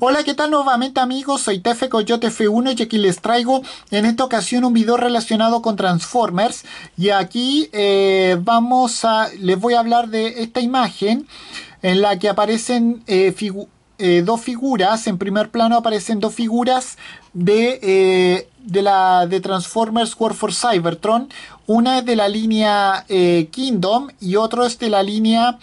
Hola, ¿qué tal nuevamente amigos? Soy Tefe Coyote F1 y aquí les traigo en esta ocasión un video relacionado con Transformers y aquí eh, vamos a, les voy a hablar de esta imagen en la que aparecen eh, eh, dos figuras, en primer plano aparecen dos figuras de, la, de Transformers War for Cybertron, una es de la línea Kingdom y otro es de la línea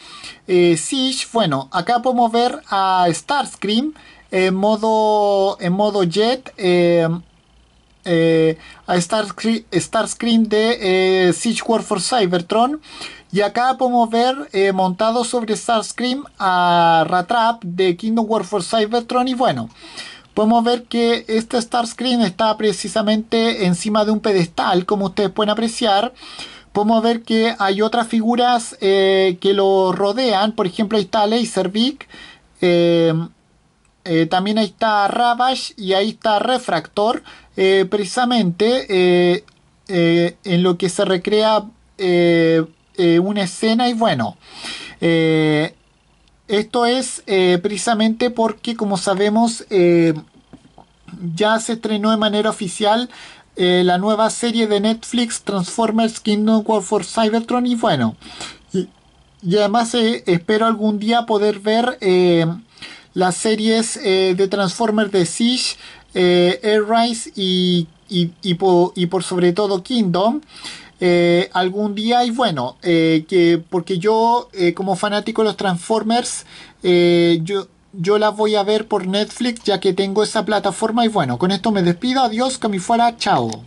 Siege, bueno, acá podemos ver a Starscream en modo, en modo jet. Eh, eh, a Starscream, Screen de eh, Siege War for Cybertron. Y acá podemos ver montado sobre Starscream a Ratrap de Kingdom War for Cybertron. Y bueno, podemos ver que este Starscream está precisamente encima de un pedestal, como ustedes pueden apreciar. Podemos ver que hay otras figuras que lo rodean. Por ejemplo, ahí está eh... Eh, también ahí está Ravage y ahí está Refractor. Eh, precisamente eh, en lo que se recrea una escena y bueno. esto es precisamente porque como sabemos ya se estrenó de manera oficial la nueva serie de Netflix Transformers Kingdom War for Cybertron y bueno y, además espero algún día poder ver las series eh, de Transformers de Siege, eh, Air Rise y, y, por, y, por, sobre todo Kingdom. Eh, algún día y bueno, eh, que porque yo como fanático de los Transformers, yo, yo las voy a ver por Netflix ya que tengo esa plataforma y bueno, con esto me despido, adiós, que me fuera, chao.